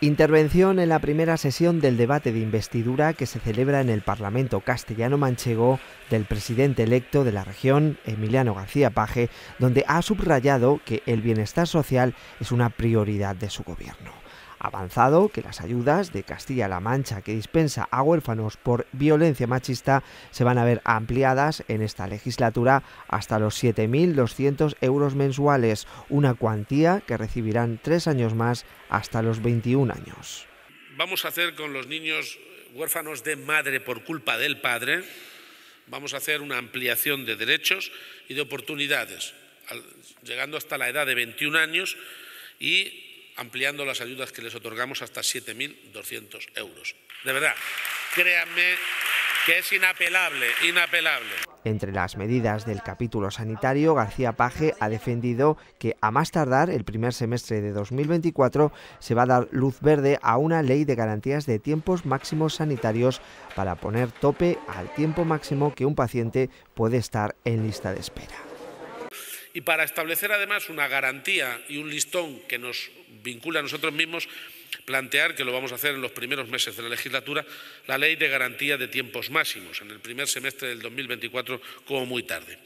Intervención en la primera sesión del debate de investidura que se celebra en el Parlamento castellano-manchego del presidente electo de la región, Emiliano García Paje, donde ha subrayado que el bienestar social es una prioridad de su gobierno avanzado que las ayudas de Castilla-La Mancha que dispensa a huérfanos por violencia machista se van a ver ampliadas en esta legislatura hasta los 7.200 euros mensuales, una cuantía que recibirán tres años más hasta los 21 años. Vamos a hacer con los niños huérfanos de madre por culpa del padre, vamos a hacer una ampliación de derechos y de oportunidades, llegando hasta la edad de 21 años y ampliando las ayudas que les otorgamos hasta 7.200 euros. De verdad, créanme que es inapelable, inapelable. Entre las medidas del capítulo sanitario, García Paje ha defendido que a más tardar el primer semestre de 2024 se va a dar luz verde a una ley de garantías de tiempos máximos sanitarios para poner tope al tiempo máximo que un paciente puede estar en lista de espera. Y para establecer además una garantía y un listón que nos vincula a nosotros mismos plantear, que lo vamos a hacer en los primeros meses de la legislatura, la ley de garantía de tiempos máximos, en el primer semestre del 2024 como muy tarde.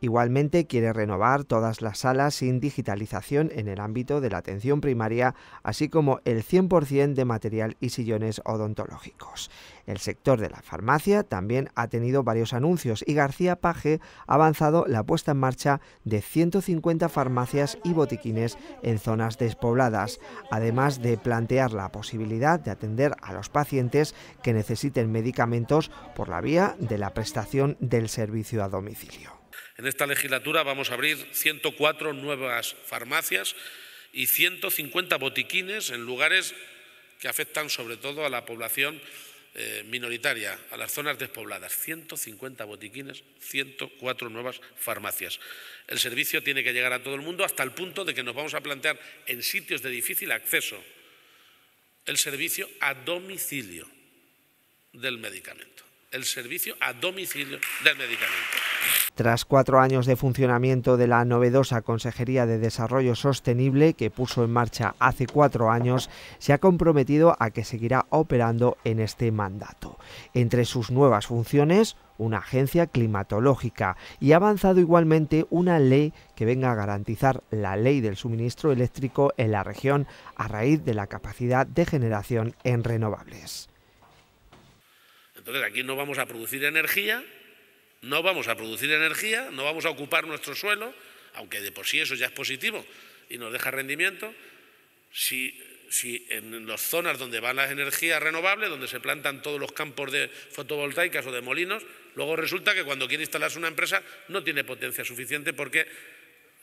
Igualmente quiere renovar todas las salas sin digitalización en el ámbito de la atención primaria, así como el 100% de material y sillones odontológicos. El sector de la farmacia también ha tenido varios anuncios y García Paje ha avanzado la puesta en marcha de 150 farmacias y botiquines en zonas despobladas, además de plantear la posibilidad de atender a los pacientes que necesiten medicamentos por la vía de la prestación del servicio a domicilio. En esta legislatura vamos a abrir 104 nuevas farmacias y 150 botiquines en lugares que afectan sobre todo a la población eh, minoritaria, a las zonas despobladas. 150 botiquines, 104 nuevas farmacias. El servicio tiene que llegar a todo el mundo hasta el punto de que nos vamos a plantear en sitios de difícil acceso el servicio a domicilio del medicamento. El servicio a domicilio del medicamento. Tras cuatro años de funcionamiento de la novedosa Consejería de Desarrollo Sostenible que puso en marcha hace cuatro años, se ha comprometido a que seguirá operando en este mandato. Entre sus nuevas funciones, una agencia climatológica y ha avanzado igualmente una ley que venga a garantizar la ley del suministro eléctrico en la región a raíz de la capacidad de generación en renovables. Entonces aquí no vamos a producir energía no vamos a producir energía, no vamos a ocupar nuestro suelo, aunque de por sí eso ya es positivo y nos deja rendimiento. Si, en las zonas donde van las energías renovables, donde se plantan todos los campos de fotovoltaicas o de molinos, luego resulta que cuando quiere instalarse una empresa no tiene potencia suficiente porque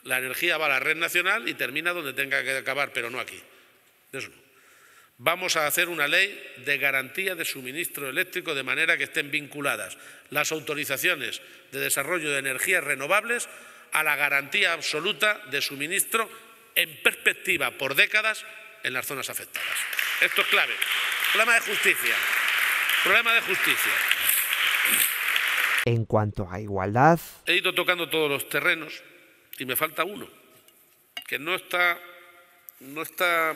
la energía va a la red nacional y termina donde tenga que acabar, pero no aquí. Eso no. Vamos a hacer una ley de garantía de suministro eléctrico de manera que estén vinculadas las autorizaciones de desarrollo de energías renovables a la garantía absoluta de suministro en perspectiva por décadas en las zonas afectadas. Esto es clave. Problema de justicia. Problema de justicia. En cuanto a igualdad. He ido tocando todos los terrenos y me falta uno, que no está, no está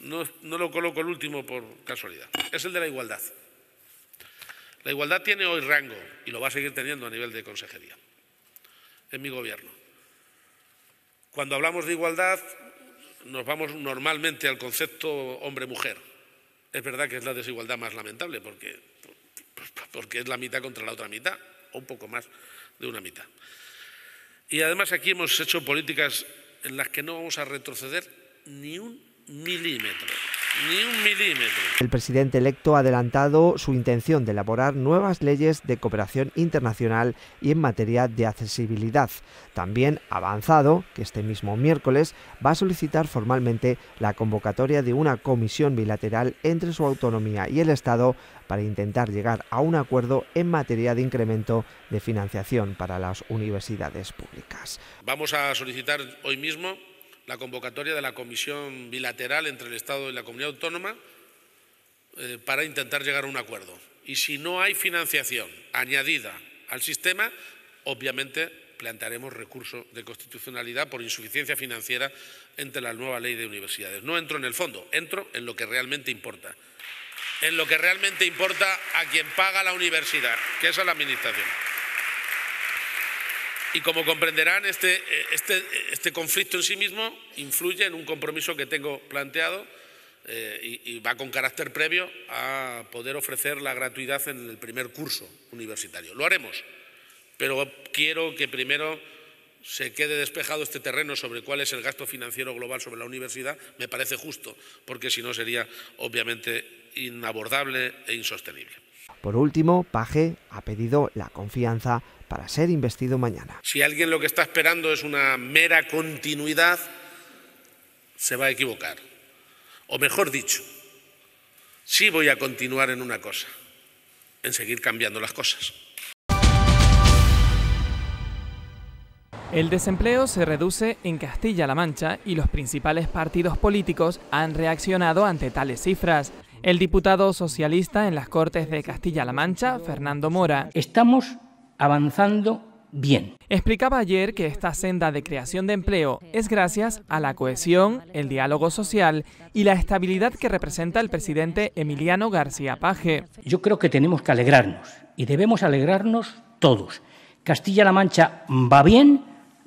no, no lo coloco el último por casualidad, es el de la igualdad. La igualdad tiene hoy rango y lo va a seguir teniendo a nivel de consejería, en mi gobierno. Cuando hablamos de igualdad nos vamos normalmente al concepto hombre-mujer. Es verdad que es la desigualdad más lamentable porque, porque es la mitad contra la otra mitad, o un poco más de una mitad. Y además aquí hemos hecho políticas en las que no vamos a retroceder ni un milímetro. Ni un milímetro. El presidente electo ha adelantado su intención de elaborar nuevas leyes de cooperación internacional y en materia de accesibilidad. También ha avanzado que este mismo miércoles va a solicitar formalmente la convocatoria de una comisión bilateral entre su autonomía y el Estado para intentar llegar a un acuerdo en materia de incremento de financiación para las universidades públicas. Vamos a solicitar hoy mismo la convocatoria de la comisión bilateral entre el Estado y la comunidad autónoma eh, para intentar llegar a un acuerdo. Y si no hay financiación añadida al sistema, obviamente plantearemos recurso de constitucionalidad por insuficiencia financiera entre la nueva ley de universidades. No entro en el fondo, entro en lo que realmente importa. En lo que realmente importa a quien paga la universidad, que es a la Administración. Y como comprenderán, este, este, este, conflicto en sí mismo influye en un compromiso que tengo planteado eh, y, y, va con carácter previo a poder ofrecer la gratuidad en el primer curso universitario. Lo haremos, pero quiero que primero se quede despejado este terreno sobre cuál es el gasto financiero global sobre la universidad. Me parece justo, porque si no sería obviamente inabordable e insostenible. Por último, Paje ha pedido la confianza para ser investido mañana. Si alguien lo que está esperando es una mera continuidad, se va a equivocar. O mejor dicho, sí voy a continuar en una cosa, en seguir cambiando las cosas. El desempleo se reduce en Castilla-La Mancha y los principales partidos políticos han reaccionado ante tales cifras. El diputado socialista en las Cortes de Castilla-La Mancha, Fernando Mora. Estamos avanzando bien. Explicaba ayer que esta senda de creación de empleo es gracias a la cohesión, el diálogo social y la estabilidad que representa el presidente Emiliano García Paje. Yo creo que tenemos que alegrarnos y debemos alegrarnos todos. Castilla-La Mancha va bien,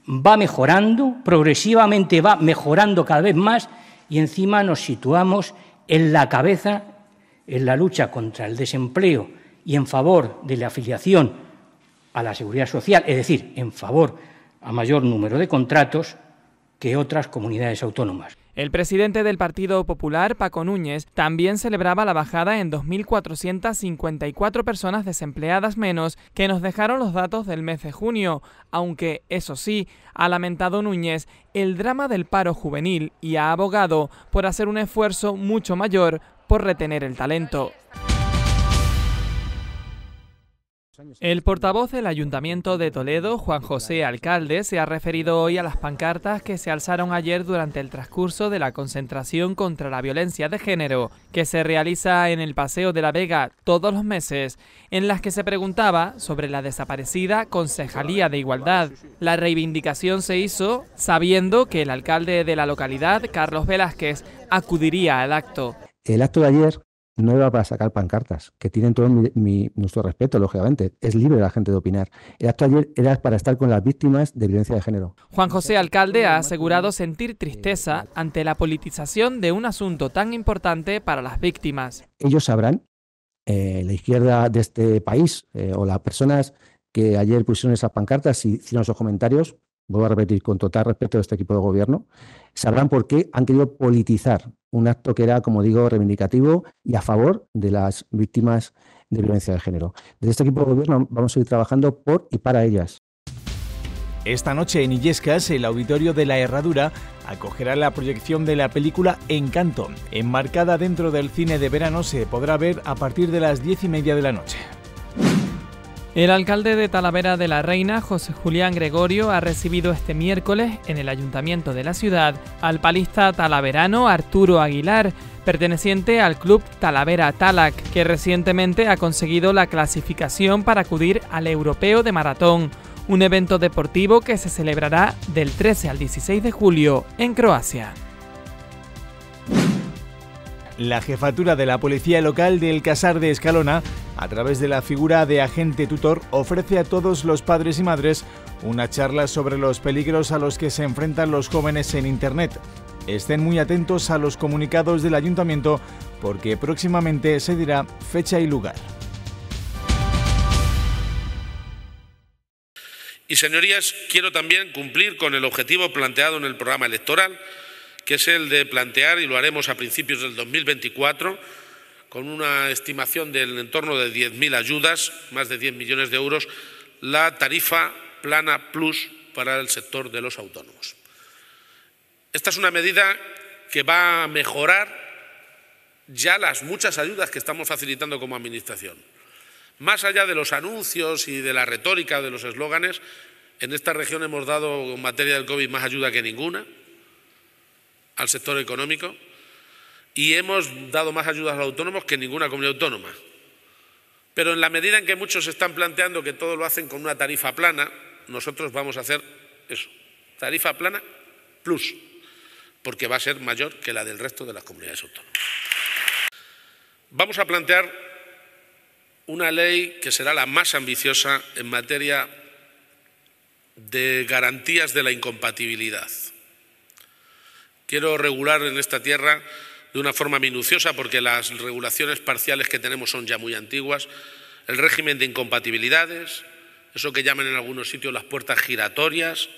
va mejorando, progresivamente va mejorando cada vez más y encima nos situamos en la cabeza en la lucha contra el desempleo y en favor de la afiliación a la seguridad social, es decir, en favor a mayor número de contratos que otras comunidades autónomas. El presidente del Partido Popular, Paco Núñez, también celebraba la bajada en 2.454 personas desempleadas menos que nos dejaron los datos del mes de junio, aunque, eso sí, ha lamentado Núñez el drama del paro juvenil y ha abogado por hacer un esfuerzo mucho mayor por retener el talento. El portavoz del Ayuntamiento de Toledo, Juan José Alcalde, se ha referido hoy a las pancartas que se alzaron ayer durante el transcurso de la concentración contra la violencia de género, que se realiza en el Paseo de la Vega todos los meses, en las que se preguntaba sobre la desaparecida Concejalía de Igualdad. La reivindicación se hizo sabiendo que el alcalde de la localidad, Carlos Velázquez, acudiría al acto. El acto de ayer no era para sacar pancartas, que tienen todo nuestro respeto, lógicamente. Es libre la gente de opinar. El acto ayer era para estar con las víctimas de violencia de género. Juan José Alcalde ha asegurado sentir tristeza ante la politización de un asunto tan importante para las víctimas. Ellos sabrán, eh, la izquierda de este país eh, o las personas que ayer pusieron esas pancartas y hicieron esos comentarios, vuelvo a repetir, con total respeto de este equipo de gobierno, sabrán por qué han querido politizar un acto que era, como digo, reivindicativo y a favor de las víctimas de violencia de género. Desde este equipo de gobierno vamos a ir trabajando por y para ellas. Esta noche en Illescas, el auditorio de la Herradura acogerá la proyección de la película Encanto. Enmarcada dentro del cine de verano, se podrá ver a partir de las diez y media de la noche. El alcalde de Talavera de la Reina, José Julián Gregorio, ha recibido este miércoles en el ayuntamiento de la ciudad al palista talaverano Arturo Aguilar, perteneciente al club Talavera Talac, que recientemente ha conseguido la clasificación para acudir al Europeo de Maratón, un evento deportivo que se celebrará del 13 al 16 de julio en Croacia la jefatura de la Policía Local del Casar de Escalona, a través de la figura de agente tutor, ofrece a todos los padres y madres una charla sobre los peligros a los que se enfrentan los jóvenes en Internet. Estén muy atentos a los comunicados del ayuntamiento porque próximamente se dirá fecha y lugar. Y señorías, quiero también cumplir con el objetivo planteado en el programa electoral que es el de plantear, y lo haremos a principios del 2024, con una estimación del entorno de 10.000 ayudas, más de 10 millones de euros, la tarifa plana plus para el sector de los autónomos. Esta es una medida que va a mejorar ya las muchas ayudas que estamos facilitando como Administración. Más allá de los anuncios y de la retórica de los eslóganes, en esta región hemos dado en materia del COVID más ayuda que ninguna al sector económico y hemos dado más ayudas a los autónomos que ninguna comunidad autónoma. Pero en la medida en que muchos están planteando que todo lo hacen con una tarifa plana, nosotros vamos a hacer eso, tarifa plana plus, porque va a ser mayor que la del resto de las comunidades autónomas. Vamos a plantear una ley que será la más ambiciosa en materia de garantías de la incompatibilidad. Quiero regular en esta tierra de una forma minuciosa, porque las regulaciones parciales que tenemos son ya muy antiguas, el régimen de incompatibilidades, eso que llaman en algunos sitios las puertas giratorias,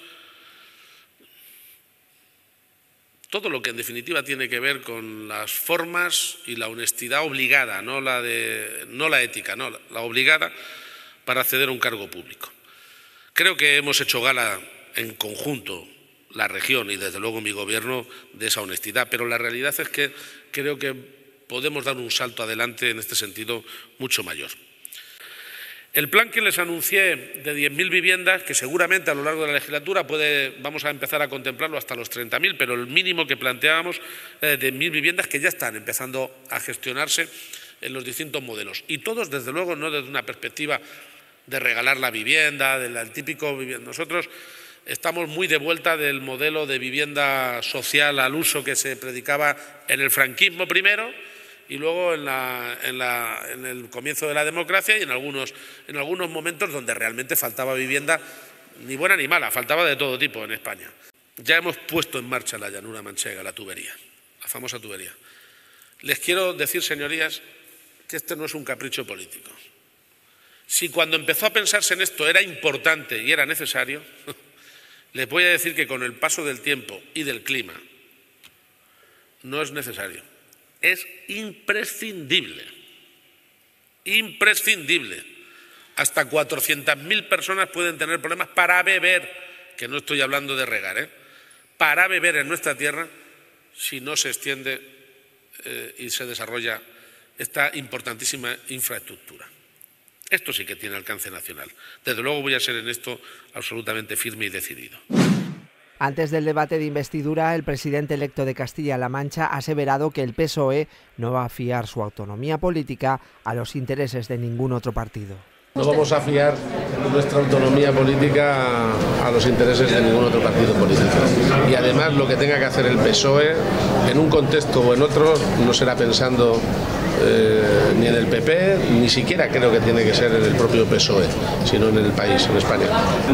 todo lo que en definitiva tiene que ver con las formas y la honestidad obligada, no la, de, no la ética, no, la obligada para acceder a un cargo público. Creo que hemos hecho gala en conjunto la región y desde luego mi gobierno de esa honestidad. Pero la realidad es que creo que podemos dar un salto adelante en este sentido mucho mayor. El plan que les anuncié de 10.000 viviendas, que seguramente a lo largo de la legislatura puede, vamos a empezar a contemplarlo hasta los 30.000, pero el mínimo que planteábamos eh, de mil viviendas que ya están empezando a gestionarse en los distintos modelos. Y todos, desde luego, no desde una perspectiva de regalar la vivienda, del típico vivienda. Nosotros estamos muy de vuelta del modelo de vivienda social al uso que se predicaba en el franquismo primero y luego en, el comienzo de la democracia y en algunos, en algunos momentos donde realmente faltaba vivienda ni buena ni mala, faltaba de todo tipo en España. Ya hemos puesto en marcha la llanura manchega, la tubería, la famosa tubería. Les quiero decir, señorías, que este no es un capricho político. Si cuando empezó a pensarse en esto era importante y era necesario, les voy a decir que con el paso del tiempo y del clima no es necesario, es imprescindible, imprescindible. Hasta 400.000 personas pueden tener problemas para beber, que no estoy hablando de regar, ¿eh? para beber en nuestra tierra si no se extiende eh, y se desarrolla esta importantísima infraestructura. Esto sí que tiene alcance nacional. Desde luego voy a ser en esto absolutamente firme y decidido. Antes del debate de investidura, el presidente electo de Castilla-La Mancha ha aseverado que el PSOE no va a fiar su autonomía política a los intereses de ningún otro partido. No vamos a fiar nuestra autonomía política a los intereses de ningún otro partido político. Y además lo que tenga que hacer el PSOE, en un contexto o en otro, no será pensando eh, ni en el PP, ni siquiera creo que tiene que ser en el propio PSOE, sino en el país, en España.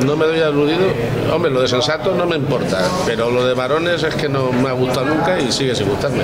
No me doy aludido, hombre, lo de sensato no me importa, pero lo de varones es que no me ha gustado nunca y sigue sin gustarme.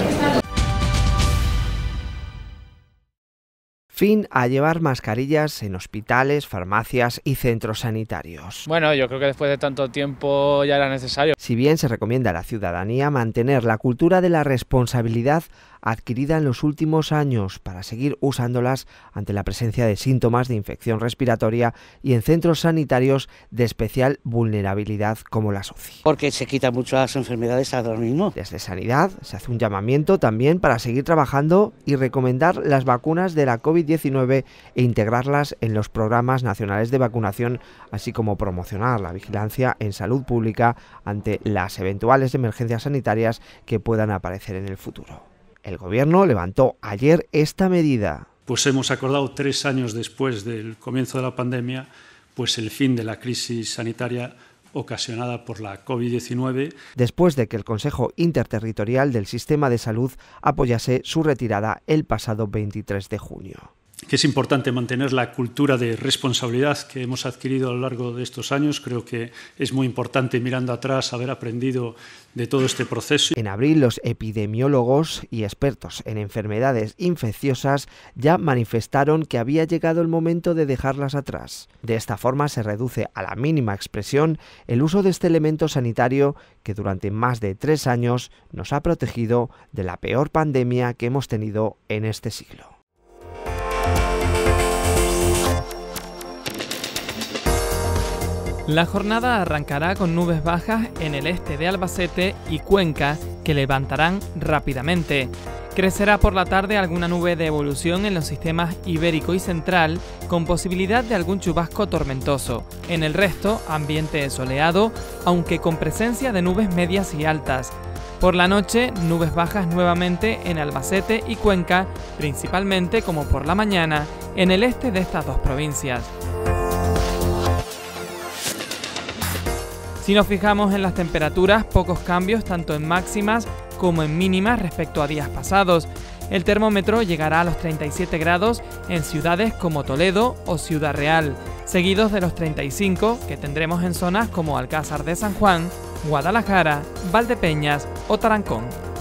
Fin a llevar mascarillas en hospitales, farmacias y centros sanitarios. Bueno, yo creo que después de tanto tiempo ya era necesario. Si bien se recomienda a la ciudadanía mantener la cultura de la responsabilidad adquirida en los últimos años para seguir usándolas ante la presencia de síntomas de infección respiratoria y en centros sanitarios de especial vulnerabilidad como la suya. Porque se quitan muchas enfermedades ahora mismo. Desde Sanidad se hace un llamamiento también para seguir trabajando y recomendar las vacunas de la COVID-19 e integrarlas en los programas nacionales de vacunación, así como promocionar la vigilancia en salud pública ante las eventuales emergencias sanitarias que puedan aparecer en el futuro. El gobierno levantó ayer esta medida. Pues hemos acordado tres años después del comienzo de la pandemia, pues el fin de la crisis sanitaria ocasionada por la COVID-19. Después de que el Consejo Interterritorial del Sistema de Salud apoyase su retirada el pasado 23 de junio que es importante mantener la cultura de responsabilidad que hemos adquirido a lo largo de estos años. Creo que es muy importante, mirando atrás, haber aprendido de todo este proceso. En abril, los epidemiólogos y expertos en enfermedades infecciosas ya manifestaron que había llegado el momento de dejarlas atrás. De esta forma se reduce a la mínima expresión el uso de este elemento sanitario que durante más de tres años nos ha protegido de la peor pandemia que hemos tenido en este siglo. La jornada arrancará con nubes bajas en el este de Albacete y Cuenca que levantarán rápidamente. Crecerá por la tarde alguna nube de evolución en los sistemas ibérico y central, con posibilidad de algún chubasco tormentoso. En el resto, ambiente soleado, aunque con presencia de nubes medias y altas. Por la noche, nubes bajas nuevamente en Albacete y Cuenca, principalmente como por la mañana, en el este de estas dos provincias. Si nos fijamos en las temperaturas, pocos cambios tanto en máximas como en mínimas respecto a días pasados. El termómetro llegará a los 37 grados en ciudades como Toledo o Ciudad Real, seguidos de los 35 que tendremos en zonas como Alcázar de San Juan, Guadalajara, Valdepeñas o Tarancón.